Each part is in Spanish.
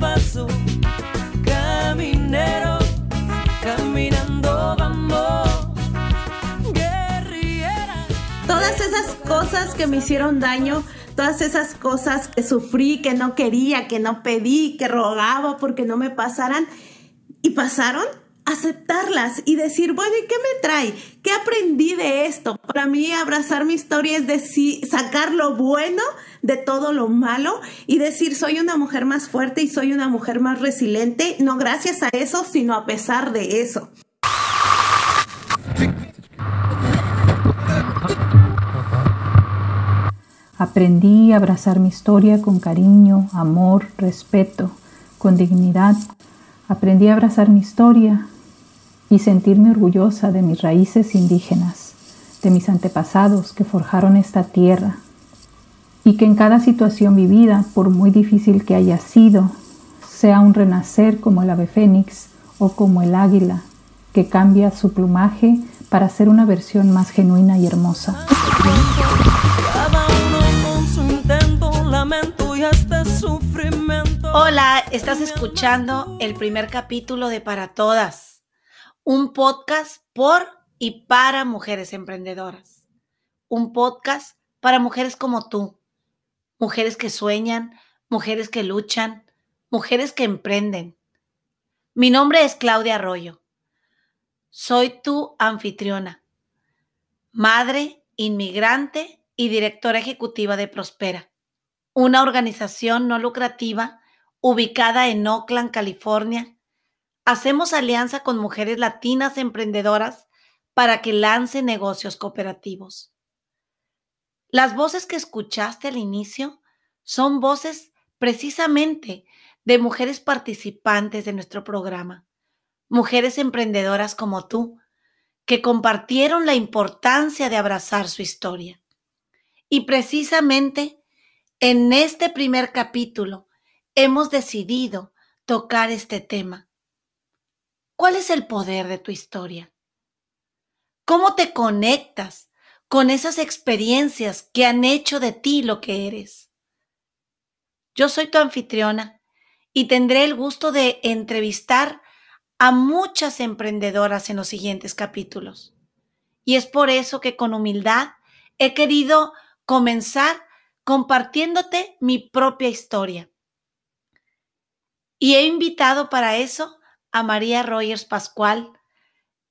paso, caminando Todas esas cosas que me hicieron daño todas esas cosas que sufrí, que no quería, que no pedí, que rogaba porque no me pasaran y pasaron, aceptarlas y decir, bueno, ¿y qué me trae? ¿Qué aprendí de esto? Para mí, abrazar mi historia es decir, sacar lo bueno de todo lo malo y decir, soy una mujer más fuerte y soy una mujer más resiliente, no gracias a eso, sino a pesar de eso. Aprendí a abrazar mi historia con cariño, amor, respeto, con dignidad. Aprendí a abrazar mi historia y sentirme orgullosa de mis raíces indígenas, de mis antepasados que forjaron esta tierra y que en cada situación vivida, por muy difícil que haya sido, sea un renacer como el ave fénix o como el águila, que cambia su plumaje para ser una versión más genuina y hermosa. Este Hola, estás escuchando el primer capítulo de Para Todas un podcast por y para mujeres emprendedoras. Un podcast para mujeres como tú. Mujeres que sueñan, mujeres que luchan, mujeres que emprenden. Mi nombre es Claudia Arroyo. Soy tu anfitriona, madre, inmigrante y directora ejecutiva de Prospera, una organización no lucrativa ubicada en Oakland, California, Hacemos alianza con mujeres latinas emprendedoras para que lancen negocios cooperativos. Las voces que escuchaste al inicio son voces precisamente de mujeres participantes de nuestro programa, mujeres emprendedoras como tú, que compartieron la importancia de abrazar su historia. Y precisamente en este primer capítulo hemos decidido tocar este tema ¿Cuál es el poder de tu historia? ¿Cómo te conectas con esas experiencias que han hecho de ti lo que eres? Yo soy tu anfitriona y tendré el gusto de entrevistar a muchas emprendedoras en los siguientes capítulos. Y es por eso que con humildad he querido comenzar compartiéndote mi propia historia. Y he invitado para eso a María Rogers Pascual,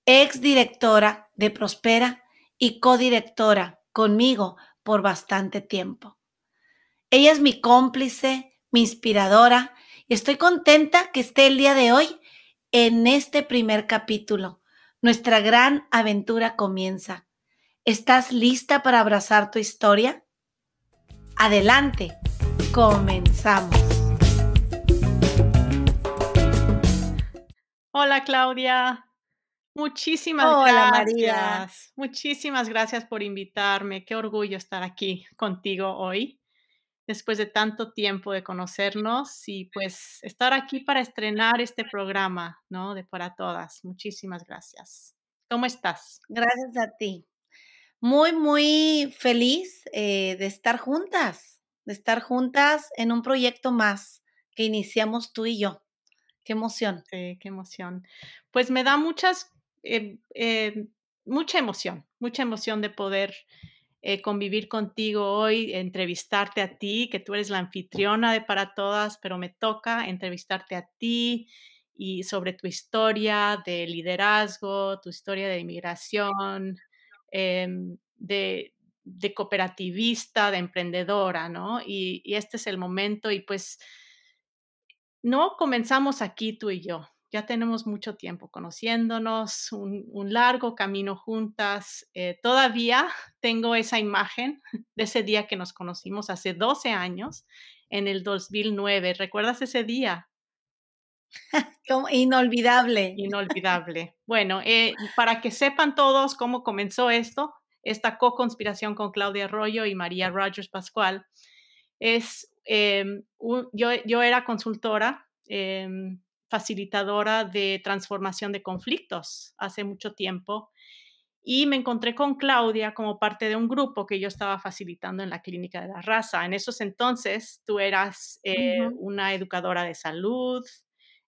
ex directora de Prospera y codirectora conmigo por bastante tiempo. Ella es mi cómplice, mi inspiradora y estoy contenta que esté el día de hoy en este primer capítulo. Nuestra gran aventura comienza. ¿Estás lista para abrazar tu historia? Adelante, comenzamos. Hola Claudia. Muchísimas gracias. Muchísimas gracias por invitarme. Qué orgullo estar aquí contigo hoy, después de tanto tiempo de conocernos y pues estar aquí para estrenar este programa, ¿no? De para todas. Muchísimas gracias. ¿Cómo estás? Gracias a ti. Muy, muy feliz eh, de estar juntas, de estar juntas en un proyecto más que iniciamos tú y yo. Qué emoción. qué emoción. Pues me da muchas, em, em, mucha emoción, mucha emoción de poder eh, convivir contigo hoy, entrevistarte a ti, que tú eres la anfitriona de Para Todas, pero me toca entrevistarte a ti y sobre tu historia de liderazgo, tu historia de inmigración, em, de, cooperativista, de emprendedora, ¿no? y este es el momento y pues no comenzamos aquí tú y yo, ya tenemos mucho tiempo conociéndonos, un, largo camino juntas. Eh, todavía tengo esa imagen de ese día que nos conocimos hace 12 años, en el 2009. ¿Recuerdas ese día? Inolvidable. Inolvidable. Bueno, eh, para que sepan todos cómo comenzó esto, esta co-conspiración con Claudia Arroyo y María Rogers Pascual, es Em, yo, era consultora, em, facilitadora de transformación de conflictos hace mucho tiempo y me encontré con Claudia como parte de un grupo que yo estaba facilitando en la clínica de la raza. En esos entonces tú eras eh, una educadora de salud,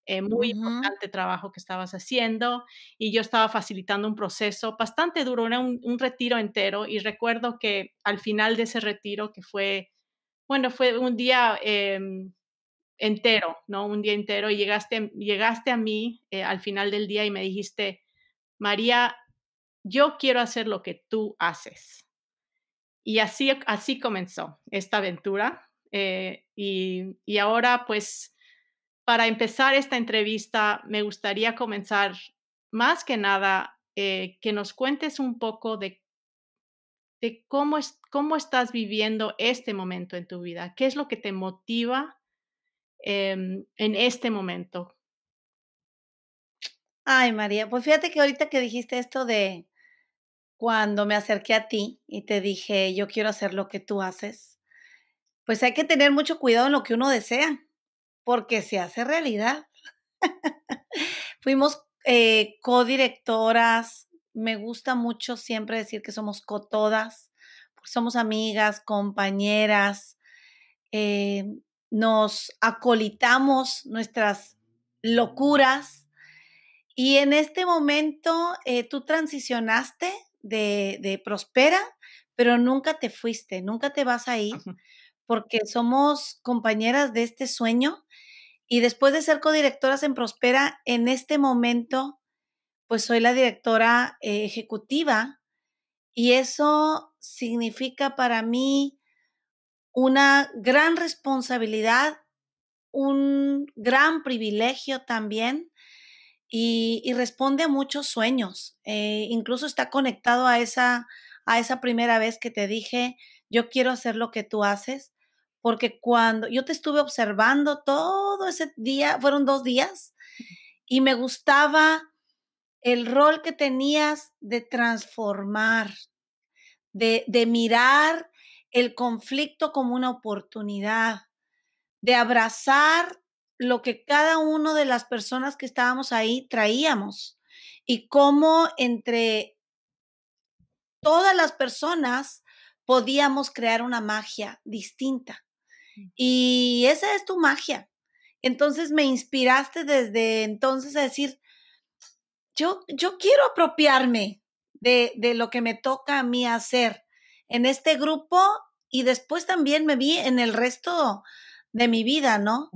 eh, muy importante trabajo que estabas haciendo y yo estaba facilitando un proceso bastante duro, era un retiro entero y recuerdo que al final de ese retiro que fue bueno, fue un día em, entero, ¿no? Un día entero. Y llegaste, llegaste a mí eh, al final del día y me dijiste, María, yo quiero hacer lo que tú haces. Y así, así comenzó esta aventura. Eh, y, ahora, pues, para empezar esta entrevista, me gustaría comenzar más que nada eh, que nos cuentes un poco de de cómo, cómo estás viviendo este momento en tu vida, qué es lo que te motiva em, en este momento. Ay, María, pues fíjate que ahorita que dijiste esto de cuando me acerqué a ti y te dije, yo quiero hacer lo que tú haces, pues hay que tener mucho cuidado en lo que uno desea, porque se hace realidad. Fuimos eh, codirectoras me gusta mucho siempre decir que somos cotodas, pues, somos amigas, compañeras, eh, nos acolitamos nuestras locuras. Y en este momento eh, tú transicionaste de, de, Prospera, pero nunca te fuiste, nunca te vas a ir, porque somos compañeras de este sueño. Y después de ser codirectoras en Prospera, en este momento pues soy la directora eh, ejecutiva y eso significa para mí una gran responsabilidad, un gran privilegio también y, responde a muchos sueños. Eh, incluso está conectado a esa, a esa primera vez que te dije, yo quiero hacer lo que tú haces, porque cuando yo te estuve observando todo ese día, fueron dos días, y me gustaba el rol que tenías de transformar, de, mirar el conflicto como una oportunidad, de abrazar lo que cada una de las personas que estábamos ahí traíamos y cómo entre todas las personas podíamos crear una magia distinta. Mm. Y esa es tu magia. Entonces me inspiraste desde entonces a decir, yo, quiero apropiarme de, de lo que me toca a mí hacer en este grupo y después también me vi en el resto de mi vida, ¿no?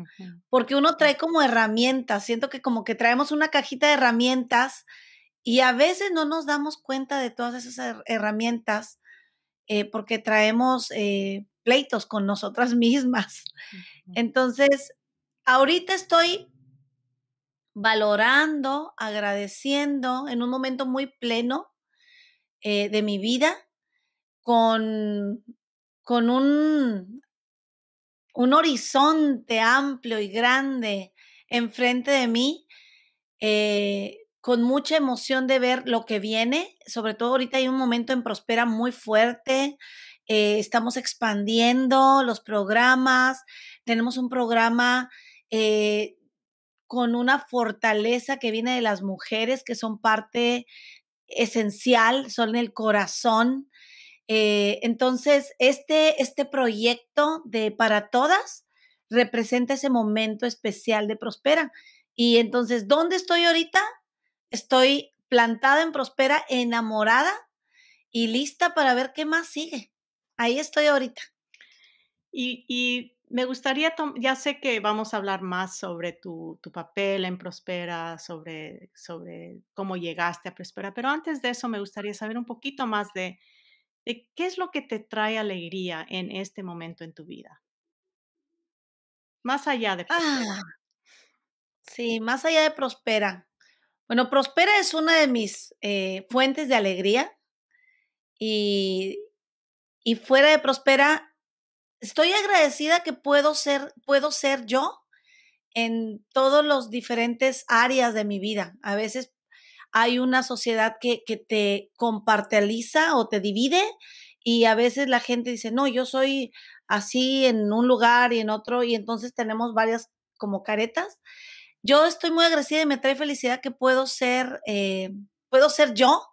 Porque uno trae como herramientas, siento que como que traemos una cajita de herramientas y a veces no nos damos cuenta de todas esas herramientas eh, porque traemos eh, pleitos con nosotras mismas. Entonces, ahorita estoy valorando, agradeciendo en un momento muy pleno eh, de mi vida con, con un, un, horizonte amplio y grande enfrente de mí, eh, con mucha emoción de ver lo que viene, sobre todo ahorita hay un momento en Prospera muy fuerte, eh, estamos expandiendo los programas, tenemos un programa con una fortaleza que viene de las mujeres, que son parte esencial, son el corazón. Eh, entonces, este, este proyecto de para todas representa ese momento especial de Prospera. Y entonces, ¿dónde estoy ahorita? Estoy plantada en Prospera, enamorada y lista para ver qué más sigue. Ahí estoy ahorita. Y, y me gustaría, ya sé que vamos a hablar más sobre tu, papel en Prospera, sobre, sobre cómo llegaste a Prospera, pero antes de eso me gustaría saber un poquito más de, qué es lo que te trae alegría en este momento en tu vida. Más allá de Prospera. Ah, sí, más allá de Prospera. Bueno, Prospera es una de mis eh, fuentes de alegría y, y fuera de Prospera estoy agradecida que puedo ser, puedo ser yo en todos los diferentes áreas de mi vida. A veces hay una sociedad que, te compartializa o te divide y a veces la gente dice, no, yo soy así en un lugar y en otro y entonces tenemos varias como caretas. Yo estoy muy agradecida y me trae felicidad que puedo ser, eh, puedo ser yo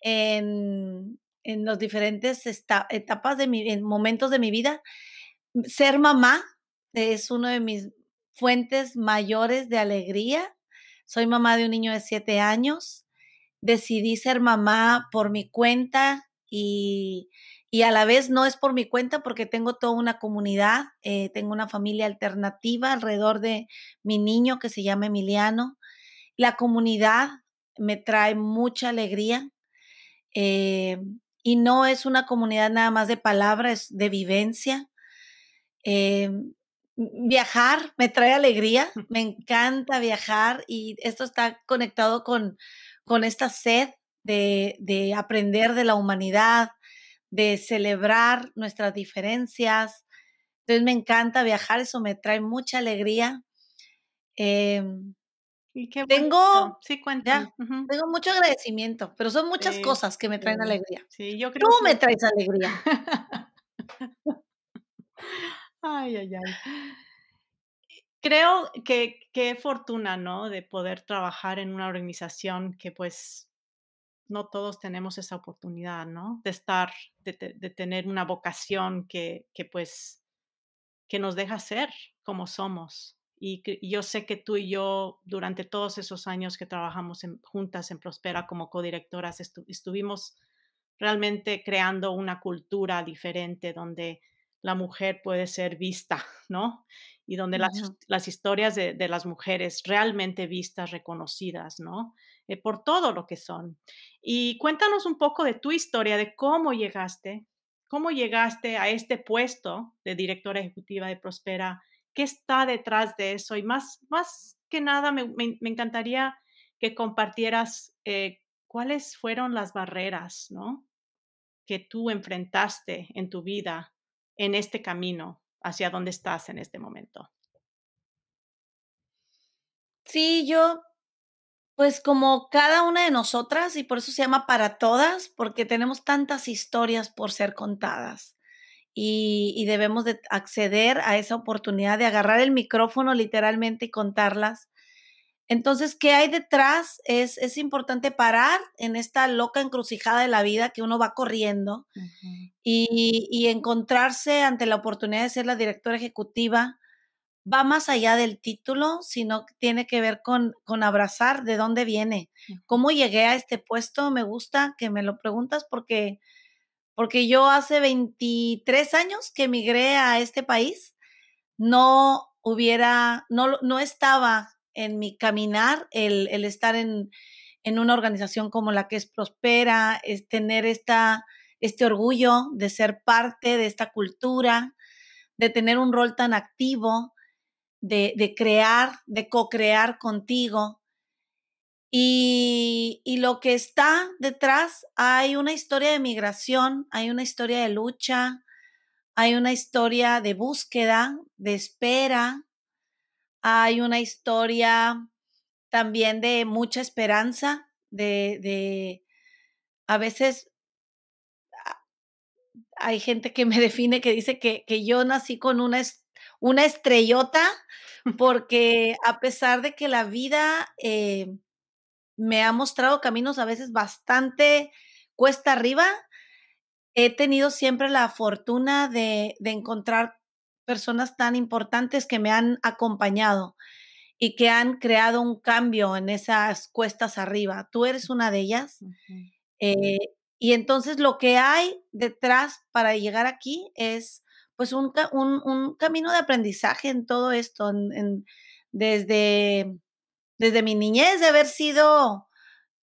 en, en los diferentes etapas de mi, en momentos de mi vida. Mm, ser mamá es una de mis fuentes mayores de alegría. Soy mamá de un niño de siete años. Decidí ser mamá por mi cuenta y, a la vez no es por mi cuenta porque tengo toda una comunidad, eh, tengo una familia alternativa alrededor de mi niño que se llama Emiliano. La comunidad me trae mucha alegría. Eh, y no es una comunidad nada más de palabras, de vivencia. Eh, viajar me trae alegría, me encanta viajar y esto está conectado con, con esta sed de, aprender de la humanidad, de celebrar nuestras diferencias. Entonces me encanta viajar, eso me trae mucha alegría. Em, y tengo, sí, tengo mucho agradecimiento, pero son muchas cosas que me traen alegría. Sí, yo creo Tú me traes alegría. ay, ay, ay. Creo que qué fortuna, ¿no? De poder trabajar en una organización que pues no todos tenemos esa oportunidad, ¿no? De estar, de, de tener una vocación que, que pues, que nos deja ser como somos. Y, yo sé que tú y yo, durante todos esos años que trabajamos juntas en Prospera como codirectoras, estuvimos realmente creando una cultura diferente donde la mujer puede ser vista, ¿no? Y donde las, las, historias de, las mujeres realmente vistas, reconocidas, ¿no? Eh, por todo lo que son. Y cuéntanos un poco de tu historia, de cómo llegaste, cómo llegaste a este puesto de directora ejecutiva de Prospera qué está detrás de eso. Y más, más que nada, me, encantaría que compartieras eh, cuáles fueron las barreras, ¿no? Que tú enfrentaste en tu vida, en este camino hacia donde estás en este momento. Sí, yo, pues como cada una de nosotras, y por eso se llama para todas, porque tenemos tantas historias por ser contadas y, debemos de acceder a esa oportunidad de agarrar el micrófono literalmente y contarlas. Entonces, ¿qué hay detrás? Es, es importante parar en esta loca encrucijada de la vida que uno va corriendo y, encontrarse ante la oportunidad de ser la directora ejecutiva va más allá del título, sino tiene que ver con, abrazar de dónde viene, cómo llegué a este puesto. Me gusta que me lo preguntas porque porque yo hace 23 años que emigré a este país, no hubiera, no, estaba en mi caminar el, estar en, una organización como la que es Prospera, es tener esta, este orgullo de ser parte de esta cultura, de tener un rol tan activo, de, de crear, de co-crear contigo, y, lo que está detrás, hay una historia de migración, hay una historia de lucha, hay una historia de búsqueda, de espera, hay una historia también de mucha esperanza, de, de a veces ah, hay gente que me define que dice que, yo nací con una, una estrellota, porque a pesar de que la vida... Eh, me ha mostrado caminos a veces bastante cuesta arriba. He tenido siempre la fortuna de, encontrar personas tan importantes que me han acompañado y que han creado un cambio en esas cuestas arriba. Tú eres una de ellas. Eh, y entonces lo que hay detrás para llegar aquí es pues un, camino de aprendizaje en todo esto, desde desde mi niñez de haber sido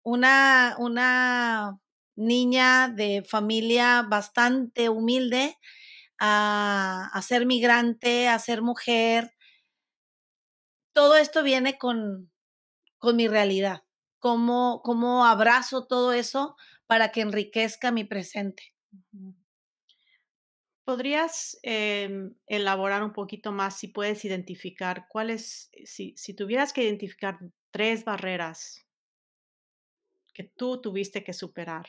una, una niña de familia bastante humilde a, ser migrante, a ser mujer. Todo esto viene con, con mi realidad, cómo, cómo abrazo todo eso para que enriquezca mi presente. ¿Podrías em, elaborar un poquito más si puedes identificar cuáles, eh, si, tuvieras que identificar tres barreras que tú tuviste que superar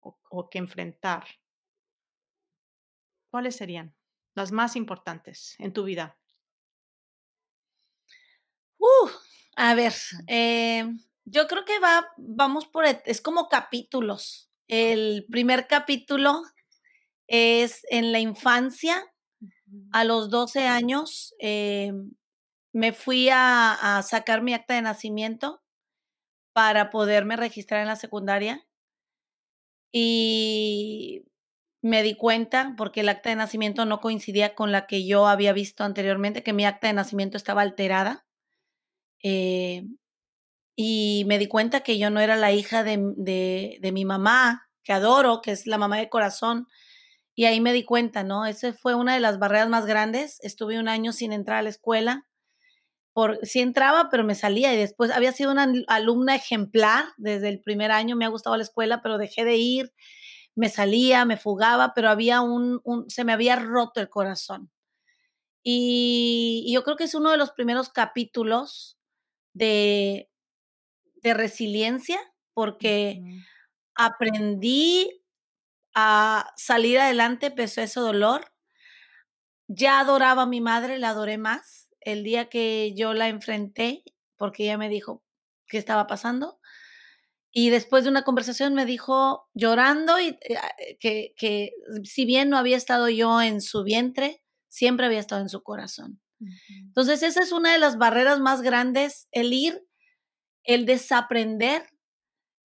o, que enfrentar, cuáles serían las más importantes en tu vida? a ver, eh, yo creo que va, vamos por, es como capítulos. El primer capítulo es en la infancia, a los 12 años, eh, me fui a, sacar mi acta de nacimiento para poderme registrar en la secundaria y me di cuenta porque el acta de nacimiento no coincidía con la que yo había visto anteriormente, que mi acta de nacimiento estaba alterada. Eh, y me di cuenta que yo no era la hija de mi mamá, que adoro, que es la mamá de corazón, y ahí me di cuenta, ¿no? Esa fue una de las barreras más grandes. Estuve un año sin entrar a la escuela. Por, sí entraba, pero me salía y después había sido una alumna ejemplar desde el primer año, me ha gustado la escuela, pero dejé de ir, me salía, me fugaba, pero había un, se me había roto el corazón. Y, yo creo que es uno de los primeros capítulos de, de resiliencia, porque aprendí a salir adelante, pesó ese dolor. Ya adoraba a mi madre, la adoré más. El día que yo la enfrenté, porque ella me dijo qué estaba pasando, y después de una conversación me dijo, llorando, y, eh, ah, eh, que, que si bien no había estado yo en su vientre, siempre había estado en su corazón. Entonces, esa es una de las barreras más grandes, el ir, el desaprender,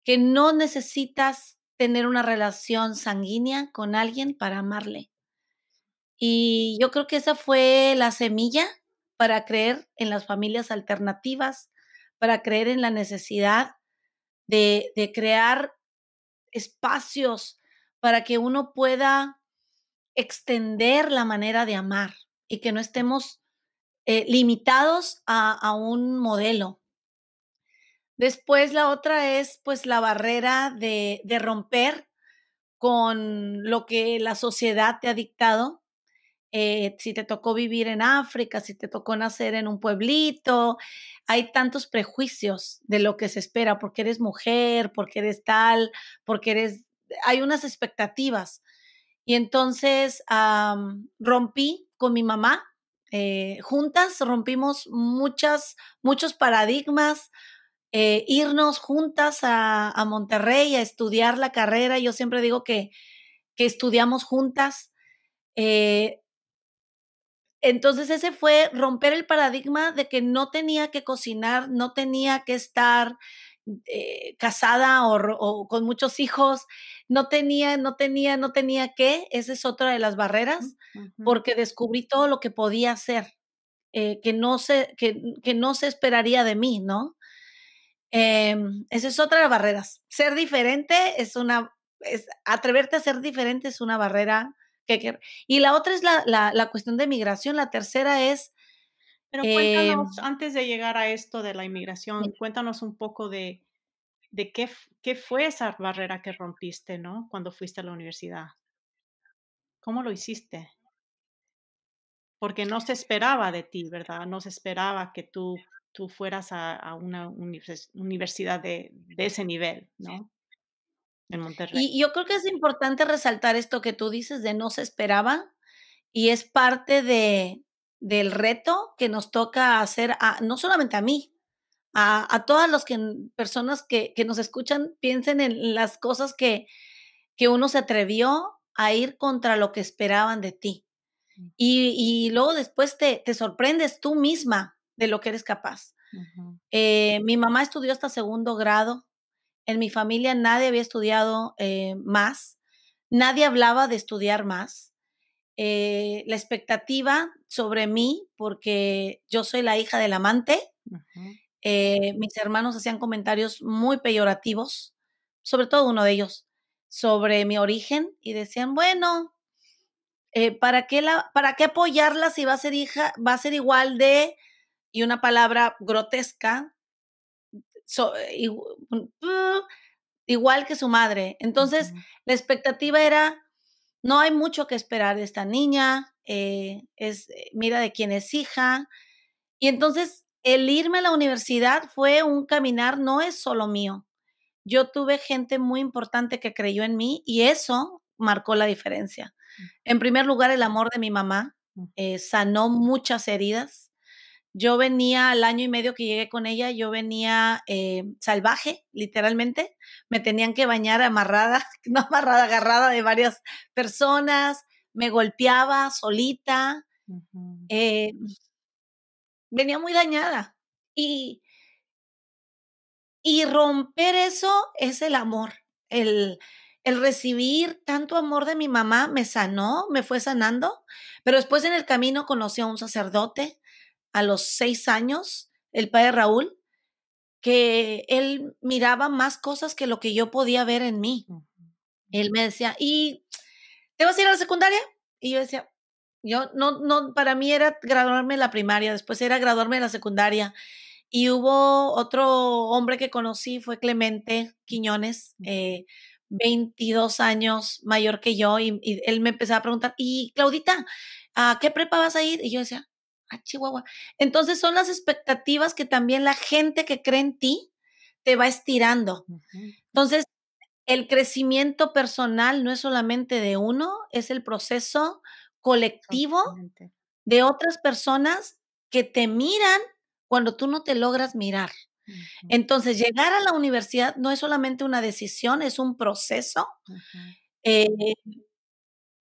que no necesitas tener una relación sanguínea con alguien para amarle. Y yo creo que esa fue la semilla para creer en las familias alternativas, para creer en la necesidad de, crear espacios para que uno pueda extender la manera de amar y que no estemos eh, limitados a un modelo, Después la otra es pues la barrera de, romper con lo que la sociedad te ha dictado. Eh, si te tocó vivir en África, si te tocó nacer en un pueblito, hay tantos prejuicios de lo que se espera, porque eres mujer, porque eres tal, porque eres... Hay unas expectativas. Y entonces rompí con mi mamá. Eh, juntas rompimos muchas, muchos paradigmas, eh, irnos juntas a, Monterrey a estudiar la carrera. Yo siempre digo que, que estudiamos juntas. Eh, entonces ese fue romper el paradigma de que no tenía que cocinar, no tenía que estar eh, casada o, con muchos hijos, no tenía, no tenía, no tenía qué, esa es otra de las barreras, porque descubrí todo lo que podía hacer, que, no se, que, no se esperaría de mí, ¿no? Em, esa es otra de las barreras. Ser diferente es una, es, atreverte a ser diferente es una barrera que, y la otra es la, la, la, cuestión de migración, la tercera es... Pero cuéntanos, em, antes de llegar a esto de la inmigración, cuéntanos un poco de, de qué, qué fue esa barrera que rompiste, ¿no? Cuando fuiste a la universidad. ¿Cómo lo hiciste? Porque no se esperaba de ti, ¿verdad? No se esperaba que tú tú fueras a, una universidad de, ese nivel, ¿no? En Monterrey. Y yo creo que es importante resaltar esto que tú dices de no se esperaba y es parte de, del reto que nos toca hacer, a, no solamente a mí, a, todas las que, personas que, nos escuchan, piensen en las cosas que, que uno se atrevió a ir contra lo que esperaban de ti. Mm. Y, y, luego después te, te sorprendes tú misma de lo que eres capaz. Eh, mi mamá estudió hasta segundo grado. En mi familia nadie había estudiado eh, más. Nadie hablaba de estudiar más. Eh, la expectativa sobre mí, porque yo soy la hija del amante, mis hermanos hacían comentarios muy peyorativos, sobre todo uno de ellos, sobre mi origen y decían, bueno, ¿para, qué la, ¿para qué apoyarla si va a ser hija, va a ser igual de y una palabra grotesca, igual que su madre. Entonces, la expectativa era, no hay mucho que esperar de esta niña, eh, es, eh, mira de quién es hija. Y entonces, el irme a la universidad fue un caminar, no es solo mío. Yo tuve gente muy importante que creyó en mí y eso marcó la diferencia. Mm. En primer lugar, el amor de mi mamá mm. eh, sanó muchas heridas yo venía al año y medio que llegué con ella, yo venía eh, salvaje, literalmente. Me tenían que bañar amarrada, no amarrada, agarrada de varias personas. Me golpeaba solita. Eh, venía muy dañada. Y, y romper eso es el amor. El, el recibir tanto amor de mi mamá me sanó, me fue sanando, pero después en el camino conocí a un sacerdote, a los seis años, el padre Raúl, que él miraba más cosas que lo que yo podía ver en mí. Él me decía, ¿y te vas a ir a la secundaria? Y yo decía, yo no, no, para mí era graduarme de la primaria, después era graduarme de la secundaria. Y hubo otro hombre que conocí, fue Clemente Quiñones, 22 eh, años mayor que yo, y, él me empezaba a preguntar, ¿y Claudita, a qué prepa vas a ir? Y yo decía, Chihuahua. Entonces son las expectativas que también la gente que cree en ti te va estirando. Entonces, el crecimiento personal no es solamente de uno, es el proceso colectivo de otras personas que te miran cuando tú no te logras mirar. Entonces, llegar a la universidad no es solamente una decisión, es un proceso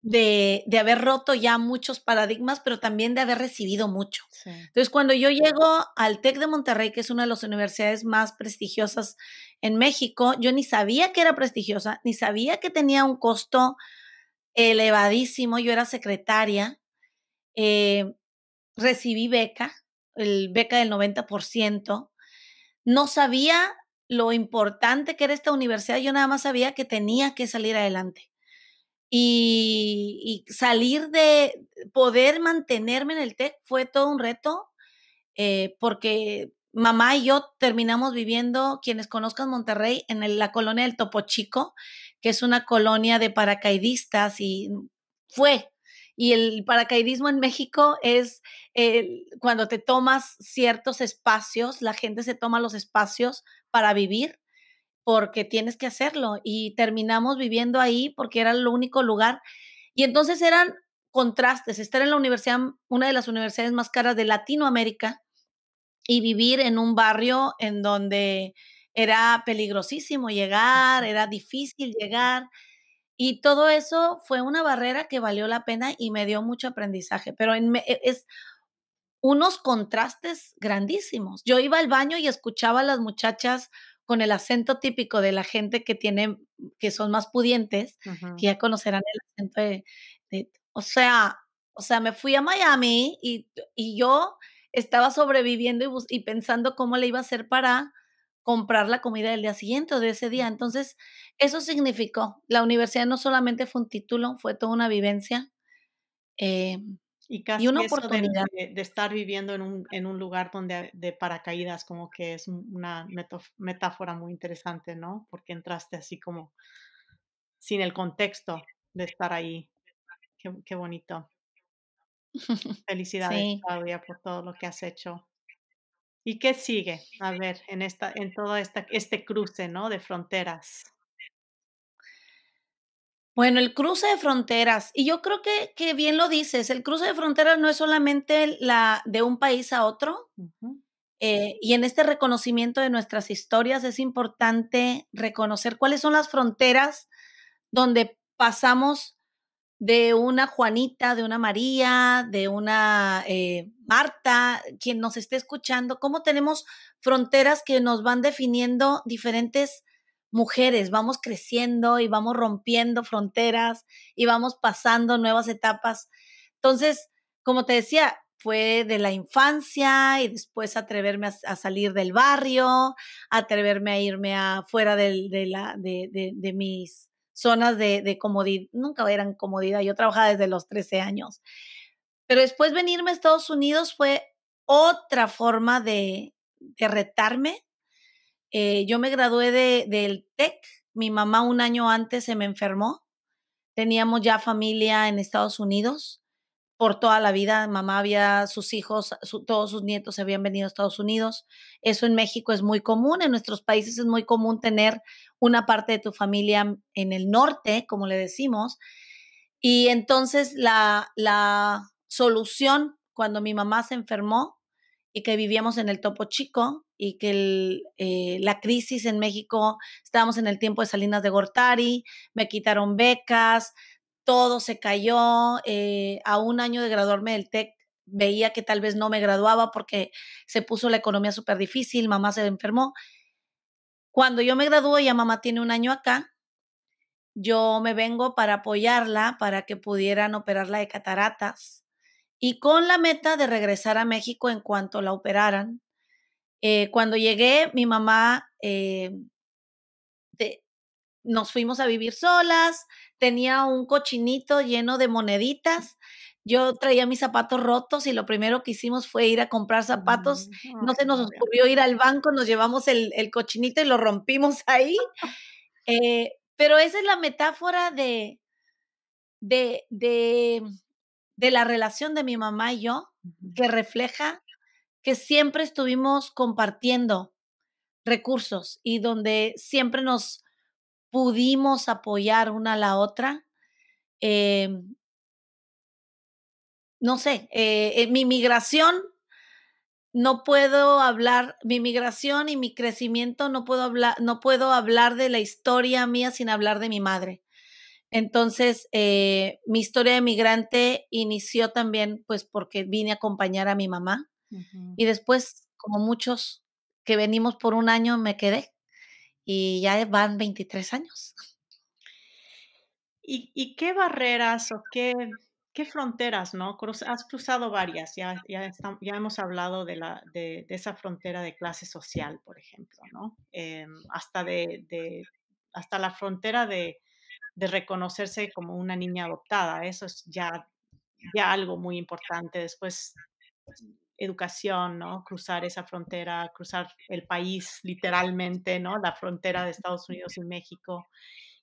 de, haber roto ya muchos paradigmas, pero también de haber recibido mucho. Entonces, cuando yo llego al TEC de Monterrey, que es una de las universidades más prestigiosas en México, yo ni sabía que era prestigiosa, ni sabía que tenía un costo elevadísimo. Yo era secretaria, eh, recibí beca, el beca del 90%. No sabía lo importante que era esta universidad, yo nada más sabía que tenía que salir adelante y, salir de poder mantenerme en el TEC fue todo un reto, eh, porque mamá y yo terminamos viviendo, quienes conozcan Monterrey, en la colonia del Topo Chico, que es una colonia de paracaidistas y fue. Y el paracaidismo en México es cuando te tomas ciertos espacios, la gente se toma los espacios para vivir porque tienes que hacerlo y terminamos viviendo ahí porque era el único lugar. Y entonces eran contrastes, estar en la universidad, una de las universidades más caras de Latinoamérica y vivir en un barrio en donde era peligrosísimo llegar, era difícil llegar. Y todo eso fue una barrera que valió la pena y me dio mucho aprendizaje, pero en, e, es unos contrastes grandísimos. Yo iba al baño y escuchaba a las muchachas con el acento típico de la gente que tiene, que son más pudientes, que ya conocerán el acento de, o sea, o sea, me fui a Miami y, y yo estaba sobreviviendo y, pensando cómo le iba a hacer para comprar la comida del día siguiente o de ese día. Entonces, eso significó, la universidad no solamente fue un título, fue toda una vivencia. Eh, y casi una oportunidad. De, estar viviendo en un, en un lugar donde de paracaídas, como que es una metáfora muy interesante, ¿no? Porque entraste así como sin el contexto de estar ahí. Qué, bonito. Felicidades, Claudia, por todo lo que has hecho. ¿Y qué sigue? A ver, en esta, en todo esta, este cruce, ¿no? De fronteras. Bueno, el cruce de fronteras, y yo creo que, que bien lo dices, el cruce de fronteras no es solamente la de un país a otro, eh, y en este reconocimiento de nuestras historias es importante reconocer cuáles son las fronteras donde pasamos de una Juanita, de una María, de una eh, Marta, quien nos esté escuchando, cómo tenemos fronteras que nos van definiendo diferentes mujeres vamos creciendo y vamos rompiendo fronteras y vamos pasando nuevas etapas. Entonces, como te decía, fue de la infancia y después atreverme a, salir del barrio, atreverme a irme fuera de, de, la, de, de, mis zonas de, comodidad, nunca eran comodidad, yo trabajaba desde los 13 años. Pero después venirme a Estados Unidos fue otra forma de, de retarme, eh, yo me gradué de, del TEC, mi mamá un año antes se me enfermó, teníamos ya familia en Estados Unidos por toda la vida, mamá había sus hijos, todos sus nietos habían venido a Estados Unidos, eso en México es muy común, en nuestros países es muy común tener una parte de tu familia en el norte, como le decimos, y entonces la solución cuando mi mamá se enfermó y que vivíamos en el topo chico y que eh, la crisis en México, estábamos en el tiempo de Salinas de Gortari, me quitaron becas, todo se cayó, eh, a un año de graduarme del TEC veía que tal vez no me graduaba porque se puso la economía súper difícil, mamá se enfermó. Cuando yo me gradué, ya mamá tiene un año acá, yo me vengo para apoyarla, para que pudieran operarla de cataratas y con la meta de regresar a México en cuanto la operaran. Eh, cuando llegué, mi mamá, eh, nos fuimos a vivir solas, tenía un cochinito lleno de moneditas. Yo traía mis zapatos rotos y lo primero que hicimos fue ir a comprar zapatos. Mm, no se nos ocurrió ir al banco, nos llevamos el, cochinito y lo rompimos ahí. Eh, pero esa es la metáfora de, de de la relación de mi mamá y yo, que refleja que siempre estuvimos compartiendo recursos y donde siempre nos pudimos apoyar una a la otra. Em no sé, eh, eh, mi migración, no puedo hablar, mi migración y mi crecimiento, no puedo, hablar, no puedo hablar de la historia mía sin hablar de mi madre. Entonces, eh, mi historia de migrante inició también, pues, porque vine a acompañar a mi mamá. Y después, como muchos que venimos por un año, me quedé. Y ya van 23 años. ¿Y, qué barreras o qué, qué fronteras, no? Has cruzado varias, ya, ya, hemos hablado de, la, de, esa frontera de clase social, por ejemplo, ¿no? Em, hasta, de, hasta la frontera de, de reconocerse como una niña adoptada. Eso es ya, ya algo muy importante. Después, pues educación, ¿no? Cruzar esa frontera, cruzar el país literalmente, ¿no? La frontera de Estados Unidos y México.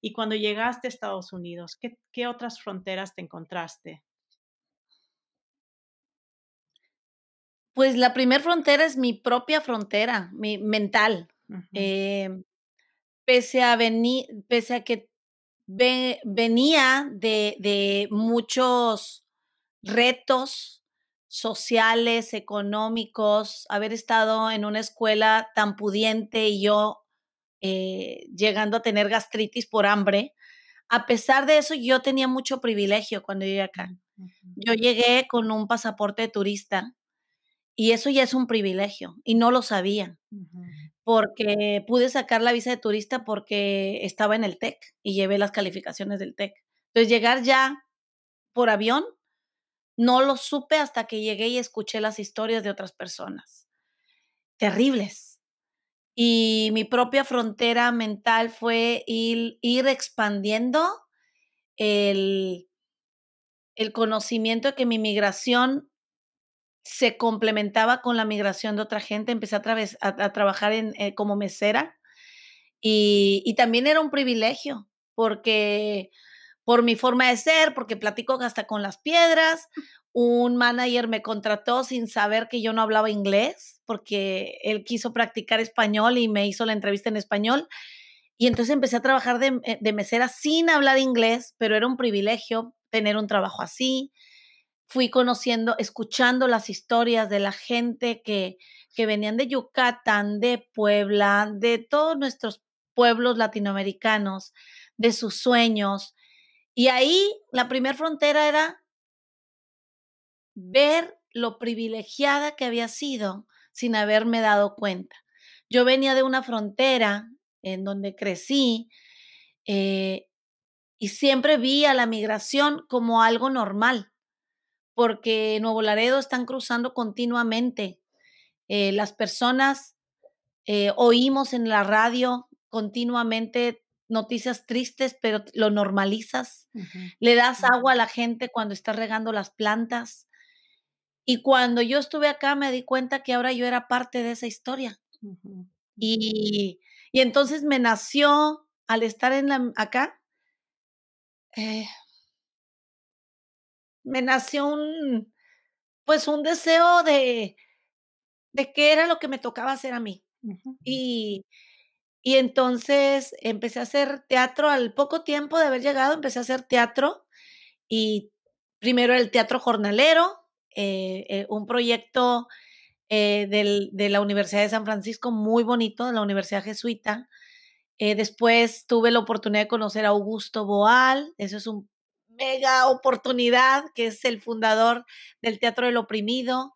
Y cuando llegaste a Estados Unidos, ¿qué, otras fronteras te encontraste? Pues la primera frontera es mi propia frontera, mi mental. Em, pese, a venir, pese a que venía de, muchos retos sociales, económicos, haber estado en una escuela tan pudiente y yo eh, llegando a tener gastritis por hambre. A pesar de eso, yo tenía mucho privilegio cuando llegué acá. Yo llegué con un pasaporte de turista y eso ya es un privilegio y no lo sabía porque pude sacar la visa de turista porque estaba en el TEC y llevé las calificaciones del TEC. Entonces, llegar ya por avión, no lo supe hasta que llegué y escuché las historias de otras personas. Terribles. Y mi propia frontera mental fue ir, expandiendo el, el conocimiento de que mi migración se complementaba con la migración de otra gente. Empecé a, trabajar en, eh, como mesera y, también era un privilegio porque por mi forma de ser, porque platico hasta con las piedras. Un manager me contrató sin saber que yo no hablaba inglés porque él quiso practicar español y me hizo la entrevista en español. Y entonces empecé a trabajar de, eh, de mesera sin hablar inglés, pero era un privilegio tener un trabajo así fui conociendo, escuchando las historias de la gente que, que venían de Yucatán, de Puebla, de todos nuestros pueblos latinoamericanos, de sus sueños. Y ahí la primera frontera era ver lo privilegiada que había sido sin haberme dado cuenta. Yo venía de una frontera en donde crecí eh, y siempre vi a la migración como algo normal porque Nuevo Laredo están cruzando continuamente. Eh, las personas eh, oímos en la radio continuamente noticias tristes, pero lo normalizas. Le das agua a la gente cuando está regando las plantas. Y cuando yo estuve acá me di cuenta que ahora yo era parte de esa historia. y, entonces me nació al estar en la, acá, eh, me nació un, pues un deseo de, de qué era lo que me tocaba hacer a mí. y, y entonces empecé a hacer teatro, al poco tiempo de haber llegado, empecé a hacer teatro y primero el teatro jornalero, eh, eh, un proyecto eh, de la Universidad de San Francisco muy bonito, de la Universidad Jesuita. después tuve la oportunidad de conocer a Augusto Boal, eso es un oportunidad, que es el fundador del Teatro del Oprimido,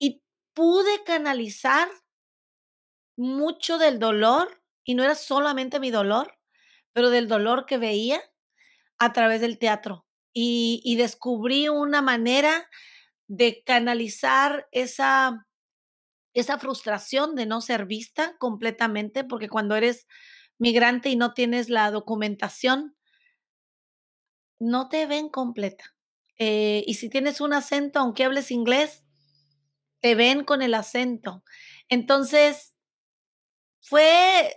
y pude canalizar mucho del dolor, y no era solamente mi dolor, pero del dolor que veía a través del teatro. Y, y descubrí una manera de canalizar esa, esa frustración de no ser vista completamente, porque cuando eres migrante y no tienes la documentación no te ven completa. Eh, y si tienes un acento, aunque hables inglés, te ven con el acento. Entonces, fue,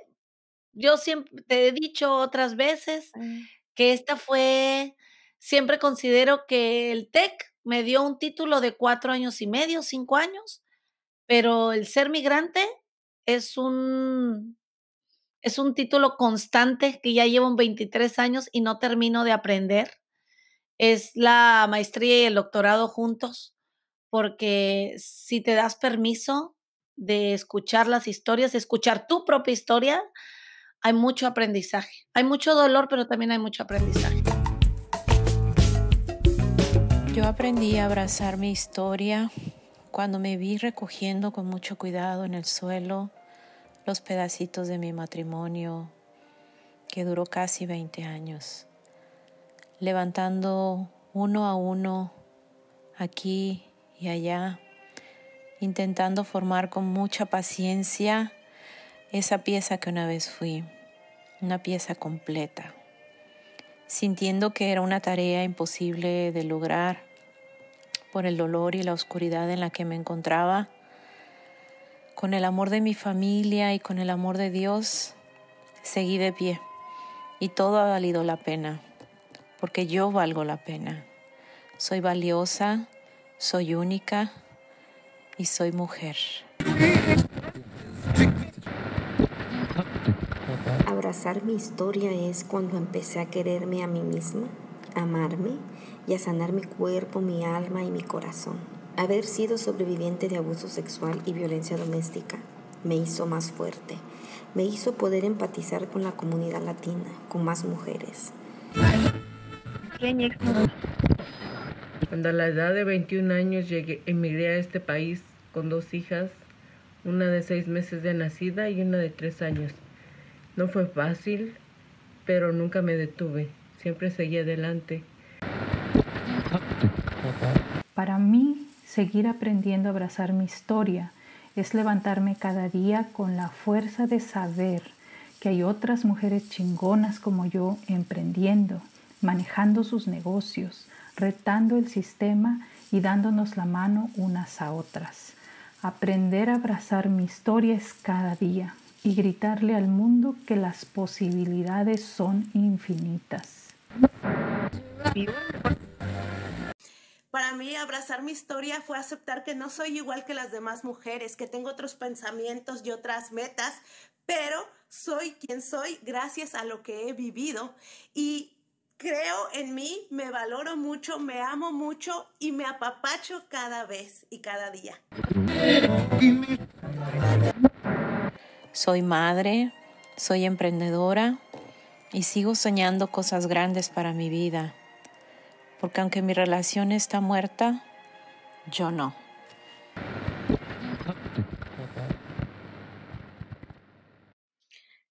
yo siempre te he dicho otras veces mm. que esta fue, siempre considero que el TEC me dio un título de cuatro años y medio, cinco años, pero el ser migrante es un es un título constante que ya llevo 23 años y no termino de aprender. Es la maestría y el doctorado juntos, porque si te das permiso de escuchar las historias, escuchar tu propia historia, hay mucho aprendizaje. Hay mucho dolor, pero también hay mucho aprendizaje. Yo aprendí a abrazar mi historia cuando me vi recogiendo con mucho cuidado en el suelo los pedacitos de mi matrimonio que duró casi 20 años, levantando uno a uno aquí y allá, intentando formar con mucha paciencia esa pieza que una vez fui, una pieza completa, sintiendo que era una tarea imposible de lograr por el dolor y la oscuridad en la que me encontraba con el amor de mi familia y con el amor de Dios, seguí de pie y todo ha valido la pena, porque yo valgo la pena. Soy valiosa, soy única y soy mujer. Abrazar mi historia es cuando empecé a quererme a mí misma, amarme y a sanar mi cuerpo, mi alma y mi corazón. Haber sido sobreviviente de abuso sexual y violencia doméstica me hizo más fuerte, me hizo poder empatizar con la comunidad latina, con más mujeres. Cuando a la edad de 21 años llegué, emigré a este país con dos hijas, una de seis meses de nacida y una de tres años. No fue fácil, pero nunca me detuve, siempre seguí adelante. Para mí, Seguir aprendiendo a abrazar mi historia es levantarme cada día con la fuerza de saber que hay otras mujeres chingonas como yo emprendiendo, manejando sus negocios, retando el sistema y dándonos la mano unas a otras. Aprender a abrazar mi historia es cada día y gritarle al mundo que las posibilidades son infinitas. Para mí, abrazar mi historia fue aceptar que no soy igual que las demás mujeres, que tengo otros pensamientos y otras metas, pero soy quien soy gracias a lo que he vivido. Y creo en mí, me valoro mucho, me amo mucho y me apapacho cada vez y cada día. Soy madre, soy emprendedora y sigo soñando cosas grandes para mi vida porque aunque mi relación está muerta, yo no.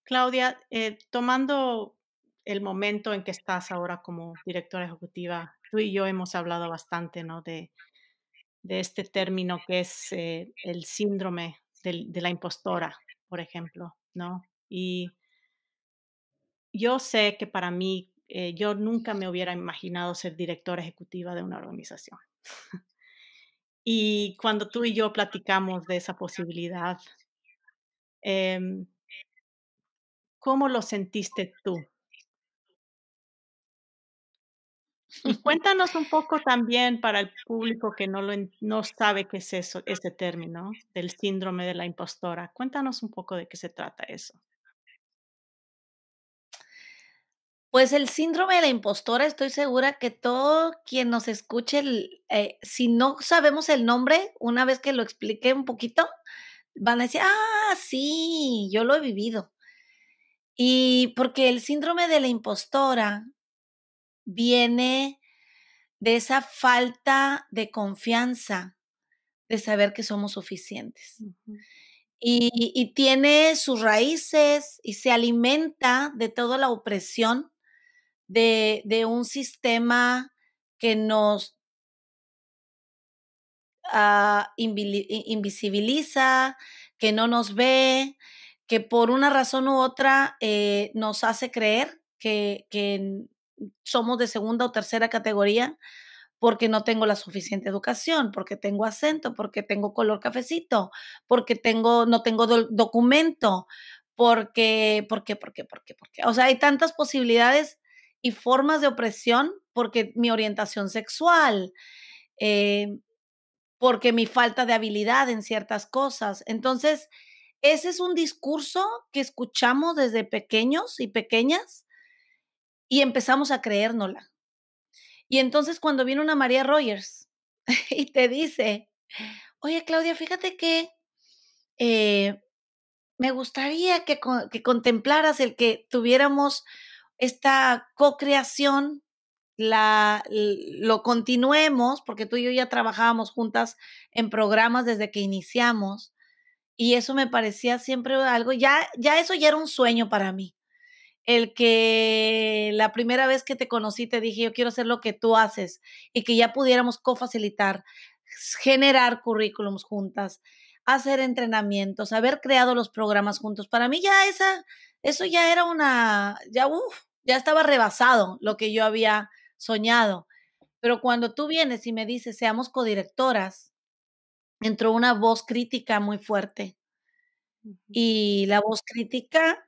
Claudia, eh, tomando el momento en que estás ahora como directora ejecutiva, tú y yo hemos hablado bastante ¿no? de, este término que es eh, el síndrome de, la impostora, por ejemplo, ¿no? Y yo sé que para mí, eh, yo nunca me hubiera imaginado ser directora ejecutiva de una organización. y cuando tú y yo platicamos de esa posibilidad, em, ¿cómo lo sentiste tú? Y cuéntanos un poco también para el público que no, no sabe qué es eso, ese término del síndrome de la impostora. Cuéntanos un poco de qué se trata eso. Pues el síndrome de la impostora, estoy segura que todo quien nos escuche, eh, si no sabemos el nombre, una vez que lo explique un poquito, van a decir, ah, sí, yo lo he vivido. Y porque el síndrome de la impostora viene de esa falta de confianza, de saber que somos suficientes. y tiene sus raíces y se alimenta de toda la opresión de, un sistema que nos ah, invisibiliza, que no nos ve, que por una razón u otra eh, nos hace creer que, somos de segunda o tercera categoría porque no tengo la suficiente educación, porque tengo acento, porque tengo color cafecito, porque tengo, no tengo documento, porque, porque, porque, porque, porque. O sea, hay tantas posibilidades y formas de opresión porque mi orientación sexual, eh, porque mi falta de habilidad en ciertas cosas. Entonces, ese es un discurso que escuchamos desde pequeños y pequeñas y empezamos a creérnosla. Y entonces cuando viene una María Rogers y te dice, oye Claudia, fíjate que eh, me gustaría que, que contemplaras el que tuviéramos esta co-creación la, lo continuemos, porque tú y yo ya trabajábamos juntas en programas desde que iniciamos, y eso me parecía siempre algo, ya, ya eso ya era un sueño para mí. El que la primera vez que te conocí te dije, yo quiero hacer lo que tú haces y que ya pudiéramos co-facilitar, generar currículums juntas, hacer entrenamientos, haber creado los programas juntos. Para mí ya esa eso ya era una, ya, ya estaba rebasado lo que yo había soñado. Pero cuando tú vienes y me dices, seamos codirectoras, entró una voz crítica muy fuerte. Y la voz crítica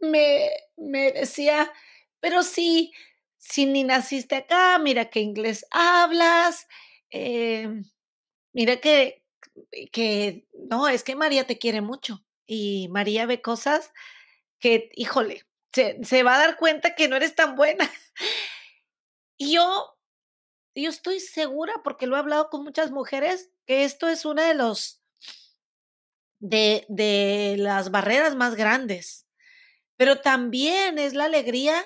me, me decía, pero sí, si ni naciste acá, mira qué inglés hablas, eh, mira que, que, no, es que María te quiere mucho y María ve cosas que, híjole, se, va a dar cuenta que no eres tan buena. Y yo, yo estoy segura, porque lo he hablado con muchas mujeres, que esto es una de los de, de las barreras más grandes. Pero también es la alegría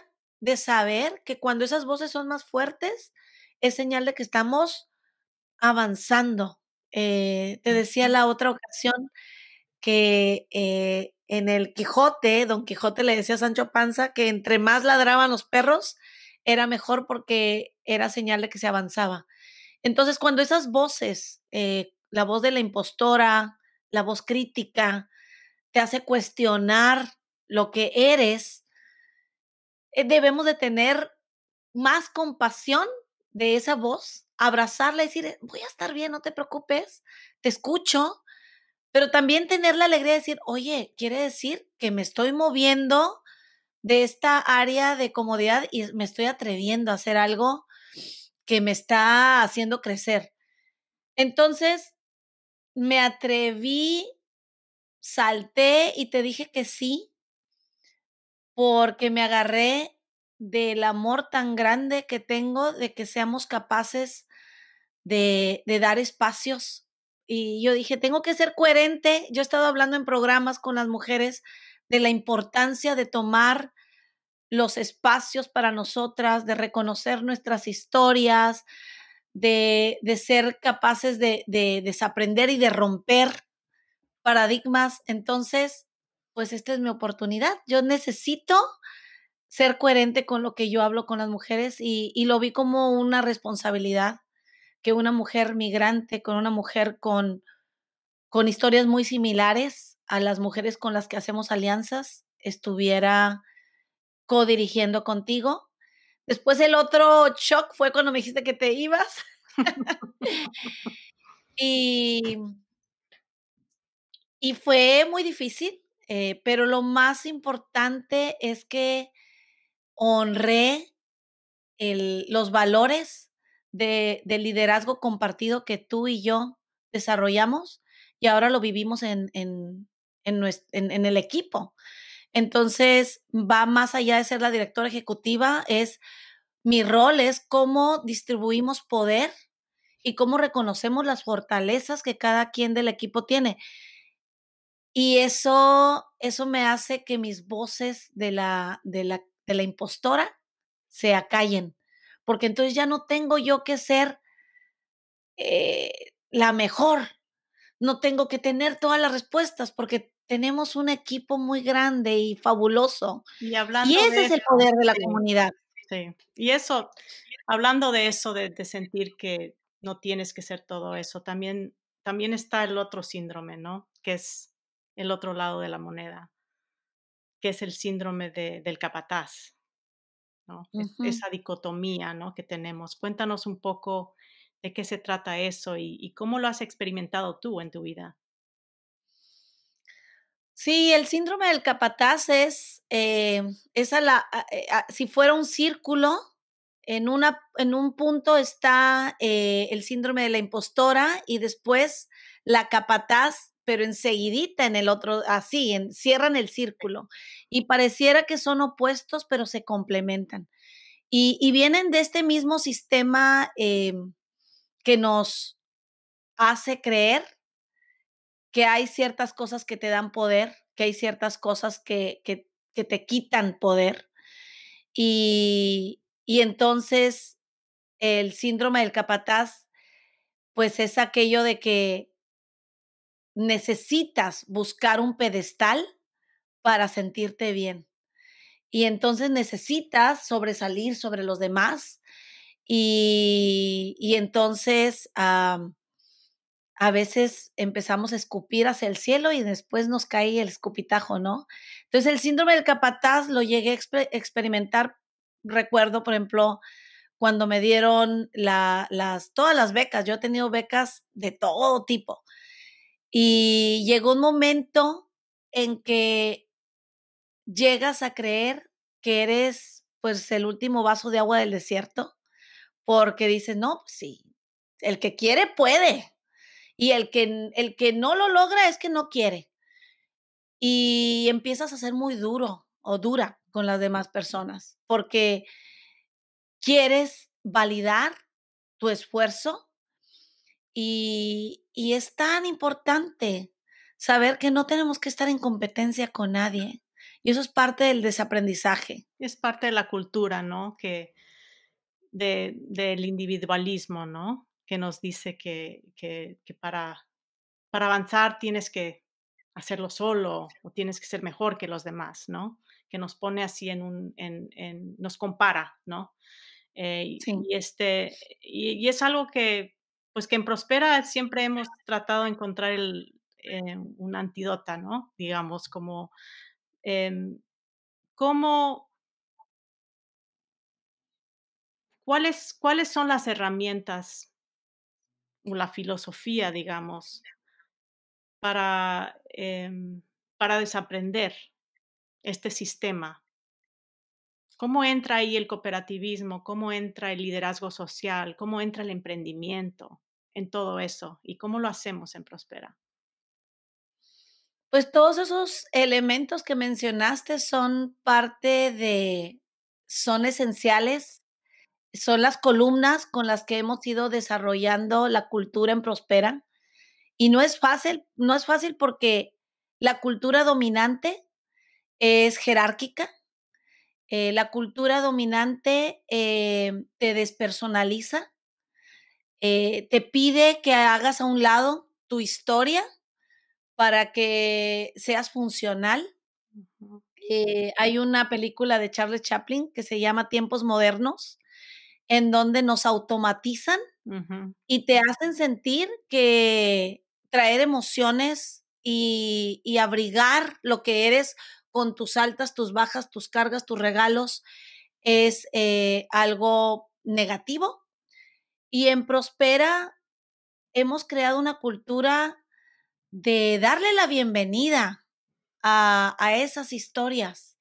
de saber que cuando esas voces son más fuertes, es señal de que estamos avanzando, eh, te decía la otra ocasión que eh, en el Quijote, Don Quijote le decía a Sancho Panza que entre más ladraban los perros, era mejor porque era señal de que se avanzaba. Entonces, cuando esas voces, eh, la voz de la impostora, la voz crítica, te hace cuestionar lo que eres, debemos de tener más compasión de esa voz abrazarla y decir, voy a estar bien, no te preocupes, te escucho, pero también tener la alegría de decir, oye, quiere decir que me estoy moviendo de esta área de comodidad y me estoy atreviendo a hacer algo que me está haciendo crecer. Entonces, me atreví, salté y te dije que sí, porque me agarré del amor tan grande que tengo de que seamos capaces de, dar espacios. Y yo dije, tengo que ser coherente. Yo he estado hablando en programas con las mujeres de la importancia de tomar los espacios para nosotras, de reconocer nuestras historias, de, ser capaces de, desaprender y de romper paradigmas. Entonces, pues esta es mi oportunidad. Yo necesito ser coherente con lo que yo hablo con las mujeres y, y lo vi como una responsabilidad que una mujer migrante con una mujer con, con historias muy similares a las mujeres con las que hacemos alianzas estuviera co-dirigiendo contigo. Después el otro shock fue cuando me dijiste que te ibas. y, y fue muy difícil, eh, pero lo más importante es que honré los valores de, liderazgo compartido que tú y yo desarrollamos y ahora lo vivimos en, en, el equipo. Entonces, va más allá de ser la directora ejecutiva, es mi rol es cómo distribuimos poder y cómo reconocemos las fortalezas que cada quien del equipo tiene. Y eso, eso me hace que mis voces de la, de la, de la impostora se acallen porque entonces ya no tengo yo que ser eh, la mejor, no tengo que tener todas las respuestas, porque tenemos un equipo muy grande y fabuloso. Y, hablando ese es el poder de la comunidad. Sí. Y eso, hablando de eso, de, sentir que no tienes que ser todo eso, también, también está el otro síndrome, ¿no? Que es el otro lado de la moneda, que es el síndrome del capataz. Esa dicotomía, ¿no? Que tenemos. Cuéntanos un poco de qué se trata eso y, cómo lo has experimentado tú en tu vida. Sí, el síndrome del capataz es, eh, la, eh, si fuera un círculo, en, una, en un punto está eh, el síndrome de la impostora y después la capataz pero enseguidita en el otro, así, en, cierran el círculo. Y pareciera que son opuestos, pero se complementan. Y, vienen de este mismo sistema eh, que nos hace creer que hay ciertas cosas que te dan poder, que hay ciertas cosas que, te quitan poder. Y, y entonces el síndrome del capataz, pues es aquello de que necesitas buscar un pedestal para sentirte bien. Y entonces necesitas sobresalir sobre los demás. Y, y entonces a veces empezamos a escupir hacia el cielo y después nos cae el escupitajo, ¿no? Entonces el síndrome del capataz lo llegué a experimentar. Recuerdo, por ejemplo, cuando me dieron las, todas las becas. Yo he tenido becas de todo tipo y llegó un momento en que llegas a creer que eres pues el último vaso de agua del desierto, porque dices, no, pues sí, el que quiere puede, y el que, el que no lo logra es que no quiere. Y empiezas a ser muy duro o dura con las demás personas, porque quieres validar tu esfuerzo y, es tan importante saber que no tenemos que estar en competencia con nadie. Y eso es parte del desaprendizaje. Es parte de la cultura, ¿no? Que del individualismo, ¿no? Que nos dice que, para, para avanzar tienes que hacerlo solo o tienes que ser mejor que los demás, ¿no? Que nos pone así en un, en, nos compara, ¿no? Eh, y, este, y, es algo que pues que en Prospera siempre hemos tratado de encontrar eh, un antídoto, ¿no? Digamos, como em, cuáles, son las herramientas o la filosofía, digamos, para, em, para desaprender este sistema. ¿Cómo entra ahí el cooperativismo? ¿Cómo entra el liderazgo social? ¿Cómo entra el emprendimiento? en todo eso y cómo lo hacemos en Prospera? Pues todos esos elementos que mencionaste son parte de, son esenciales, son las columnas con las que hemos ido desarrollando la cultura en Prospera. Y no es fácil, no es fácil porque la cultura dominante es jerárquica, eh, la cultura dominante eh, te despersonaliza, eh, te pide que hagas a un lado tu historia para que seas funcional. Eh, hay una película de Charles Chaplin que se llama Tiempos Modernos, en donde nos automatizan y te hacen sentir que traer emociones y, abrigar lo que eres con tus altas, tus bajas, tus cargas, tus regalos es eh, algo negativo y en Prospera hemos creado una cultura de darle la bienvenida a, esas historias.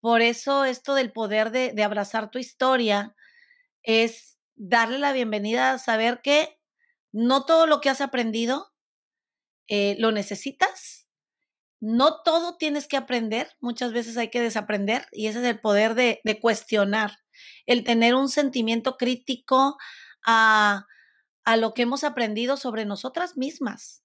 Por eso esto del poder de, abrazar tu historia es darle la bienvenida a saber que no todo lo que has aprendido eh, lo necesitas. No todo tienes que aprender, muchas veces hay que desaprender y ese es el poder de, de cuestionar, el tener un sentimiento crítico a, a lo que hemos aprendido sobre nosotras mismas.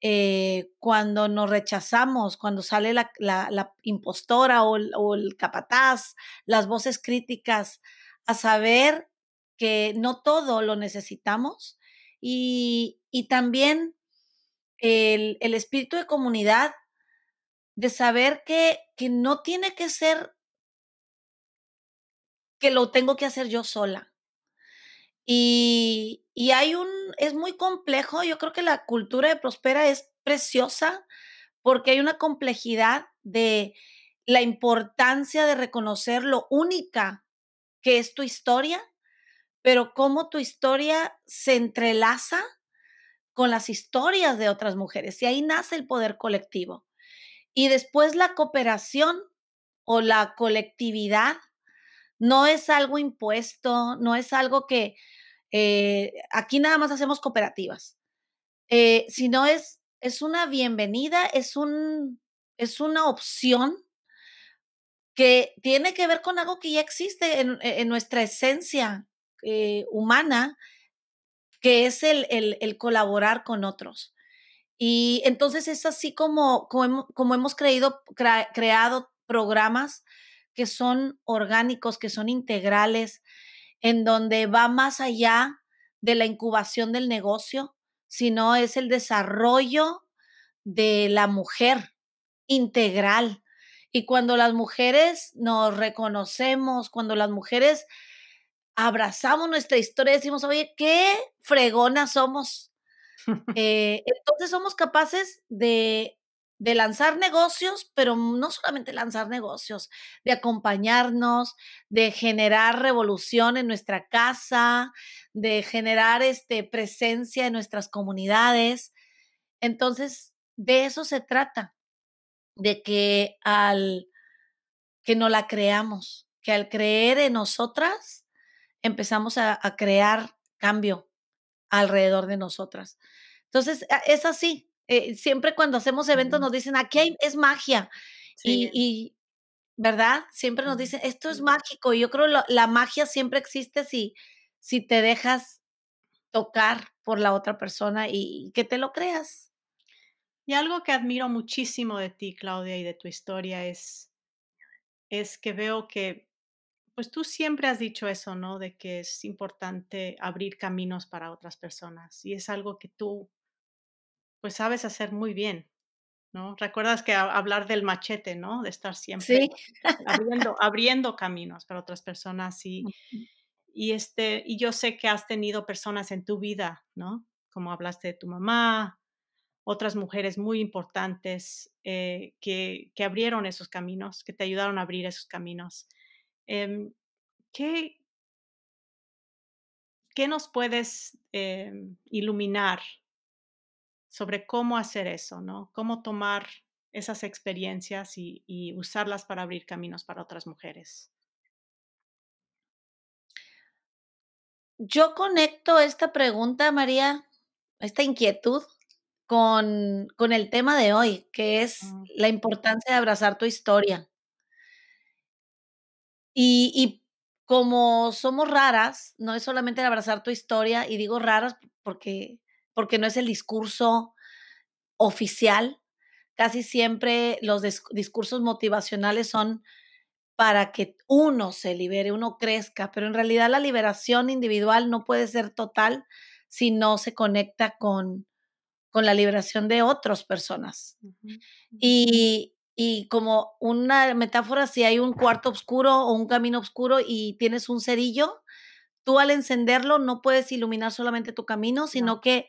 Eh, cuando nos rechazamos, cuando sale la, impostora o, el capataz, las voces críticas, a saber que no todo lo necesitamos y, también el, el, espíritu de comunidad, de saber que, que no tiene que ser que lo tengo que hacer yo sola y, hay un, es muy complejo, yo creo que la cultura de Prospera es preciosa porque hay una complejidad de la importancia de reconocer lo única que es tu historia, pero cómo tu historia se entrelaza con las historias de otras mujeres. Y ahí nace el poder colectivo. Y después la cooperación o la colectividad no es algo impuesto, no es algo que eh, aquí nada más hacemos cooperativas, eh, sino es, es una bienvenida, es, un, es una opción que tiene que ver con algo que ya existe en, en nuestra esencia eh, humana, que es el, el, el, colaborar con otros. Y entonces es así como, como, como hemos creído, creado programas que son orgánicos, que son integrales, en donde va más allá de la incubación del negocio, sino es el desarrollo de la mujer integral. Y cuando las mujeres nos reconocemos, cuando las mujeres abrazamos nuestra historia, decimos, oye, qué fregona somos. Eh, entonces somos capaces de de lanzar negocios, pero no solamente lanzar negocios, de acompañarnos, de generar revolución en nuestra casa, de generar este, presencia en nuestras comunidades. Entonces, de eso se trata, de que al que no la creamos, que al creer en nosotras empezamos a, a crear cambio alrededor de nosotras. Entonces, es así, eh, siempre cuando hacemos eventos nos dicen, aquí hay, es magia. Y, ¿verdad? Siempre nos dicen, esto es mágico. Y yo creo que la magia siempre existe si, si te dejas tocar por la otra persona y, y que te lo creas. Y algo que admiro muchísimo de ti, Claudia, y de tu historia es, es que veo que, pues tú siempre has dicho eso, ¿no? De que es importante abrir caminos para otras personas. Y es algo que tú pues sabes hacer muy bien. ¿no? Recuerdas que hablar del machete, ¿no? De estar siempre abriendo, caminos para otras personas y, y, este, y yo sé que has tenido personas en tu vida, ¿no? Como hablaste de tu mamá, otras mujeres muy importantes eh, que, que, abrieron esos caminos, que te ayudaron a abrir esos caminos. Em, ¿qué, ¿qué, nos puedes em, iluminar sobre cómo hacer eso, ¿no? Cómo tomar esas experiencias y, usarlas para abrir caminos para otras mujeres. Yo conecto esta pregunta, María, esta inquietud con, con, el tema de hoy, que es mm. la importancia de abrazar tu historia. Y, y, como somos raras, no es solamente el abrazar tu historia, y digo raras porque porque no es el discurso oficial. Casi siempre los discursos motivacionales son para que uno se libere, uno crezca, pero en realidad la liberación individual no puede ser total si no se conecta con, con la liberación de otras personas. y, y, como una metáfora, si hay un cuarto oscuro o un camino oscuro y tienes un cerillo, tú al encenderlo no puedes iluminar solamente tu camino, sino que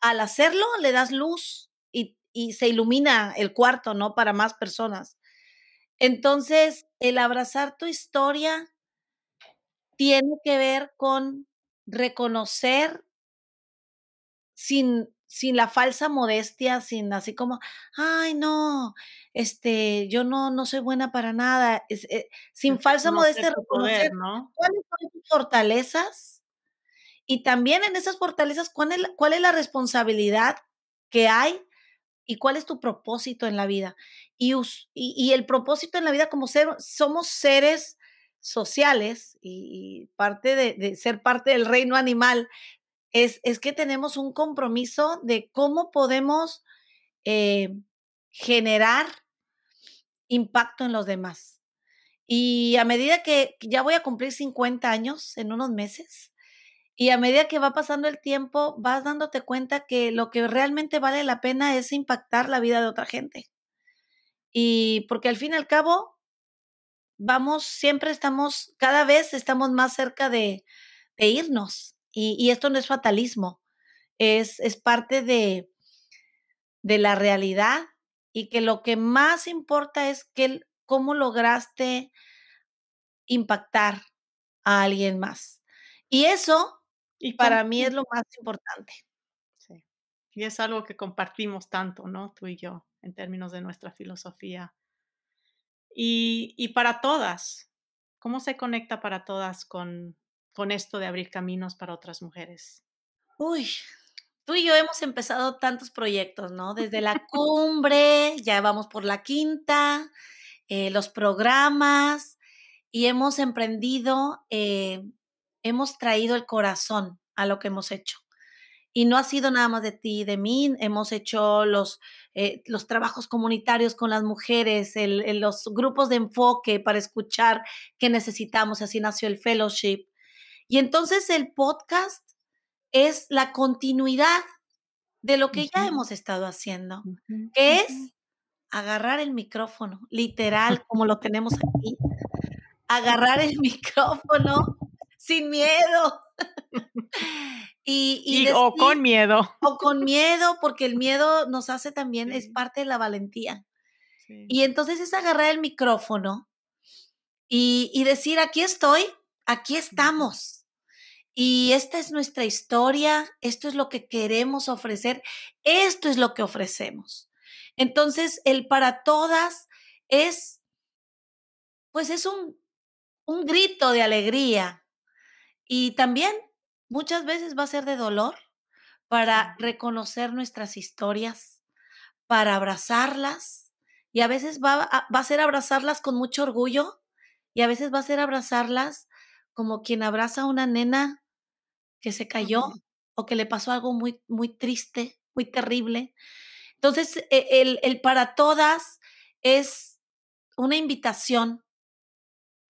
al hacerlo le das luz y, se ilumina el cuarto, ¿no? Para más personas. Entonces, el abrazar tu historia tiene que ver con reconocer sin, sin la falsa modestia, sin así como, ay, no, este, yo no, no soy buena para nada, eh, sin falsa modestia, ¿no? cuáles son tus fortalezas y también en esas fortalezas, ¿cuál es, cuál es la responsabilidad que hay y cuál es tu propósito en la vida. Y, el propósito en la vida como ser, somos seres sociales y, parte de, ser parte del reino animal, es, que tenemos un compromiso de cómo podemos eh, generar impacto en los demás. Y a medida que ya voy a cumplir 50 años en unos meses, y a medida que va pasando el tiempo, vas dándote cuenta que lo que realmente vale la pena es impactar la vida de otra gente. Y porque al fin y al cabo, vamos, siempre estamos, cada vez estamos más cerca de, irnos. Y, esto no es fatalismo, es, es parte de, de la realidad y que lo que más importa es que cómo lograste impactar a alguien más. Y eso y para mí es lo más importante. Sí. Y es algo que compartimos tanto, ¿no? Tú y yo, en términos de nuestra filosofía. Y, para todas, ¿cómo se conecta para todas con, con esto de abrir caminos para otras mujeres? Uy, tú y yo hemos empezado tantos proyectos, ¿no? Desde la cumbre, ya vamos por la quinta, eh, los programas, y hemos emprendido eh, hemos traído el corazón a lo que hemos hecho. Y no ha sido nada más de ti, y de mí. Hemos hecho los, eh, los trabajos comunitarios con las mujeres, los grupos de enfoque para escuchar qué necesitamos. Así nació el fellowship. Y entonces el podcast es la continuidad de lo que ya hemos estado haciendo, que es agarrar el micrófono, literal, como lo tenemos aquí, agarrar el micrófono sin miedo. y, o con miedo. O con miedo, porque el miedo nos hace también, es parte de la valentía. Y entonces es agarrar el micrófono y, y decir, aquí estoy, aquí estamos. Y esta es nuestra historia, esto es lo que queremos ofrecer, esto es lo que ofrecemos. Entonces, el para todas es, pues es un, un grito de alegría y también muchas veces va a ser de dolor para reconocer nuestras historias, para abrazarlas. Y a veces va a, ser abrazarlas con mucho orgullo y a veces va a ser abrazarlas como quien abraza a una nena que se cayó o que le pasó algo muy, muy triste, muy terrible. Entonces, e, el, el para todas es una invitación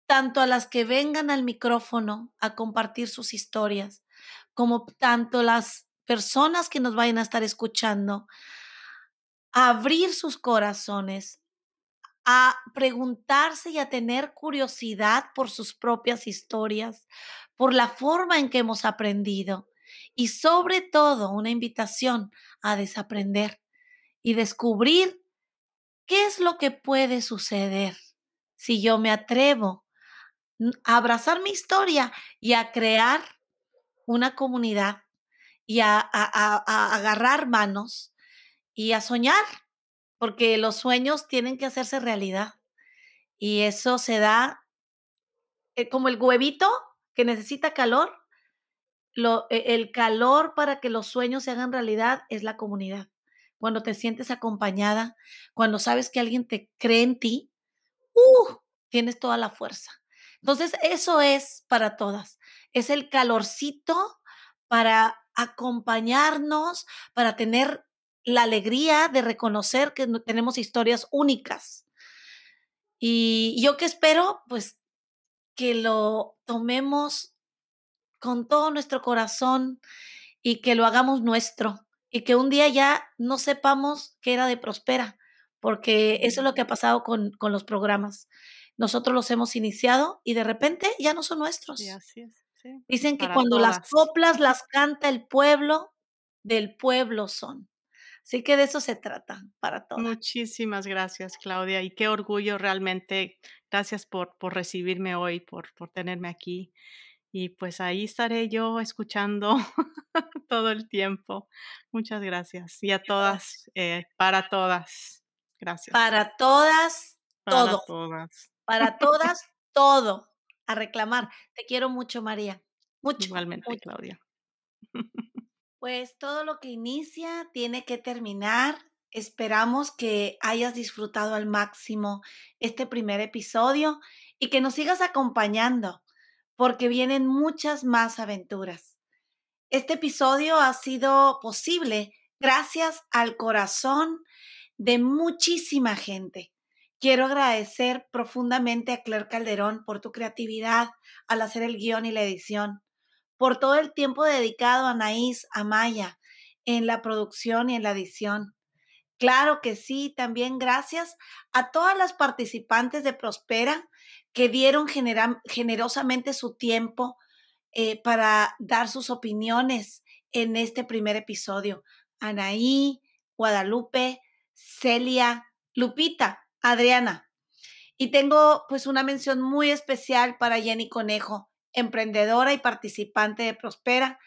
tanto a las que vengan al micrófono a compartir sus historias, como tanto las personas que nos vayan a estar escuchando, a abrir sus corazones, a preguntarse y a tener curiosidad por sus propias historias, por la forma en que hemos aprendido y sobre todo una invitación a desaprender y descubrir qué es lo que puede suceder si yo me atrevo abrazar mi historia y a crear una comunidad y a, agarrar manos y a soñar, porque los sueños tienen que hacerse realidad. Y eso se da eh, como el huevito que necesita calor. Lo, e, el calor para que los sueños se hagan realidad es la comunidad. Cuando te sientes acompañada, cuando sabes que alguien te cree en ti, uh, tienes toda la fuerza. Entonces, eso es para todas. Es el calorcito para acompañarnos, para tener la alegría de reconocer que tenemos historias únicas. Y yo que espero, pues, que lo tomemos con todo nuestro corazón y que lo hagamos nuestro y que un día ya no sepamos qué era de Prospera, porque eso es lo que ha pasado con, con los programas nosotros los hemos iniciado y de repente ya no son nuestros. Dicen que cuando las coplas las canta el pueblo, del pueblo son. Así que de eso se trata para todos. Muchísimas gracias, Claudia. Y qué orgullo realmente. Gracias por, por recibirme hoy, por, por tenerme aquí. Y pues ahí estaré yo escuchando todo el tiempo. Muchas gracias. Y a todas, eh, para todas. Gracias. Para todas, todo. Para todas para todas, todo a reclamar. Te quiero mucho, María. Mucho. Igualmente, Claudia. Pues todo lo que inicia tiene que terminar. Esperamos que hayas disfrutado al máximo este primer episodio y que nos sigas acompañando porque vienen muchas más aventuras. Este episodio ha sido posible gracias al corazón de muchísima gente Quiero agradecer profundamente a Claire Calderón por tu creatividad al hacer el guión y la edición, por todo el tiempo dedicado a Anaís, a Maya, en la producción y en la edición. Claro que sí, también gracias a todas las participantes de Prospera que dieron generosamente su tiempo eh, para dar sus opiniones en este primer episodio. Anaí, Guadalupe, Celia, Lupita, Adriana. Y tengo pues una mención muy especial para Jenny Conejo, emprendedora y participante de Prospera,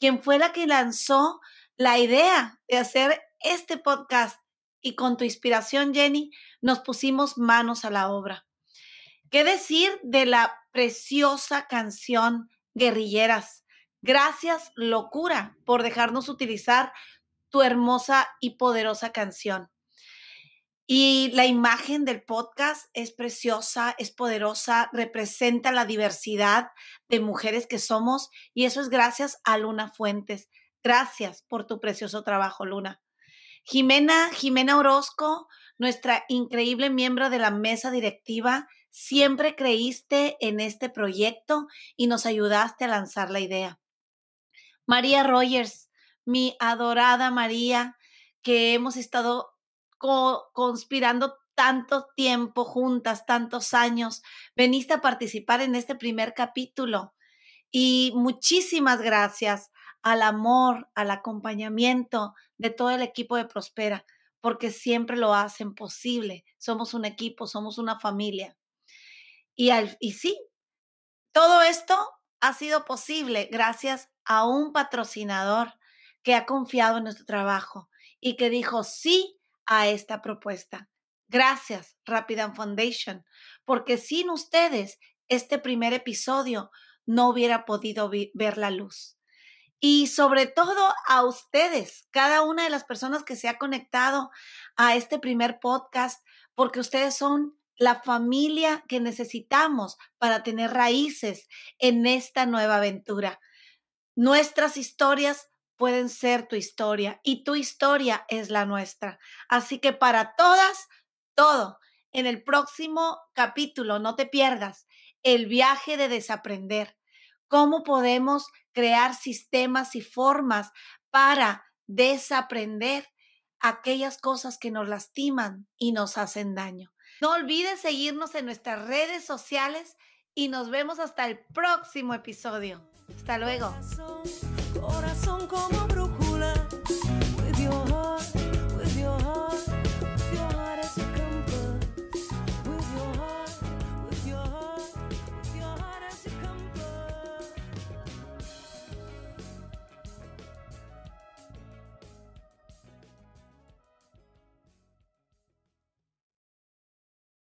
quien fue la que lanzó la idea de hacer este podcast y con tu inspiración, Jenny, nos pusimos manos a la obra. ¿Qué decir de la preciosa canción Guerrilleras? Gracias, locura, por dejarnos utilizar tu hermosa y poderosa canción. Y la imagen del podcast es preciosa, es poderosa, representa la diversidad de mujeres que somos y eso es gracias a Luna Fuentes. Gracias por tu precioso trabajo, Luna. Jimena, Jimena Orozco, nuestra increíble miembro de la mesa directiva, siempre creíste en este proyecto y nos ayudaste a lanzar la idea. María Rogers, mi adorada María, que hemos estado conspirando tanto tiempo juntas, tantos años. Veniste a participar en este primer capítulo. Y muchísimas gracias al amor, al acompañamiento de todo el equipo de Prospera, porque siempre lo hacen posible. Somos un equipo, somos una familia. Y, y sí, todo esto ha sido posible gracias a un patrocinador que ha confiado en nuestro trabajo y que dijo, sí, a esta propuesta. Gracias, Rapidan Foundation, porque sin ustedes este primer episodio no hubiera podido ver la luz. Y sobre todo a ustedes, cada una de las personas que se ha conectado a este primer podcast, porque ustedes son la familia que necesitamos para tener raíces en esta nueva aventura. Nuestras historias pueden ser tu historia y tu historia es la nuestra. Así que para todas, todo. En el próximo capítulo, no te pierdas el viaje de desaprender. Cómo podemos crear sistemas y formas para desaprender aquellas cosas que nos lastiman y nos hacen daño. No olvides seguirnos en nuestras redes sociales y nos vemos hasta el próximo episodio. Hasta luego corazón como brújula.